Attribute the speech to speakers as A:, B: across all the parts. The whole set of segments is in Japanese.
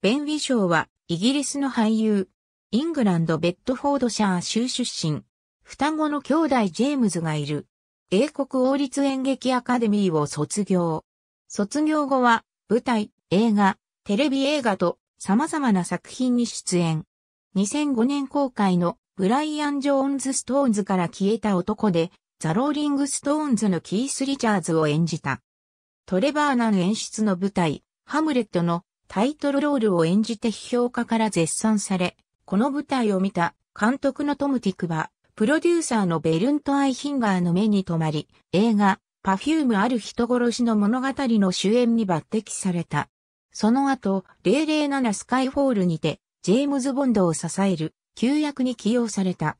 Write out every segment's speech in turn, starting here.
A: ベン・ウィショーは、イギリスの俳優。イングランド・ベッドフォードシャー州出身。双子の兄弟ジェームズがいる。英国王立演劇アカデミーを卒業。卒業後は、舞台、映画、テレビ映画と様々な作品に出演。2005年公開のブライアン・ジョーンズ・ストーンズから消えた男で、ザ・ローリング・ストーンズのキース・リチャーズを演じた。トレバーナン演出の舞台、ハムレットのタイトルロールを演じて批評家から絶賛され、この舞台を見た監督のトム・ティクは、プロデューサーのベルント・アイヒンガーの目に留まり、映画、パフュームある人殺しの物語の主演に抜擢された。その後、007スカイフォールにて、ジェームズ・ボンドを支える、旧役に起用された。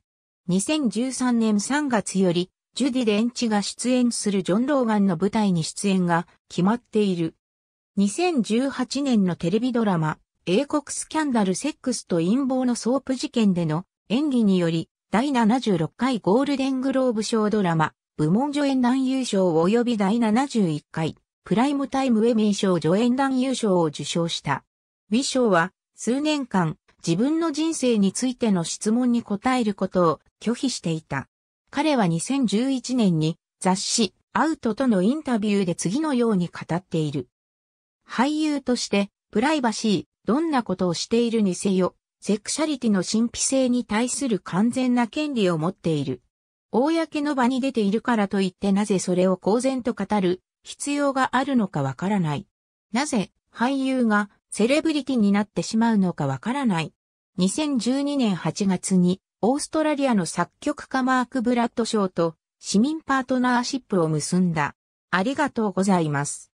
A: 2013年3月より、ジュディ・デンチが出演するジョン・ローガンの舞台に出演が決まっている。2018年のテレビドラマ、英国スキャンダルセックスと陰謀のソープ事件での演技により、第76回ゴールデングローブ賞ドラマ、部門助演男優賞及び第71回、プライムタイムウェミー賞助演男優賞を受賞した。ウィ賞は、数年間、自分の人生についての質問に答えることを拒否していた。彼は2011年に雑誌、アウトとのインタビューで次のように語っている。俳優として、プライバシー、どんなことをしているにせよ、セクシャリティの神秘性に対する完全な権利を持っている。公の場に出ているからといってなぜそれを公然と語る必要があるのかわからない。なぜ俳優がセレブリティになってしまうのかわからない。2012年8月にオーストラリアの作曲家マーク・ブラッドショーと市民パートナーシップを結んだ。ありがとうございます。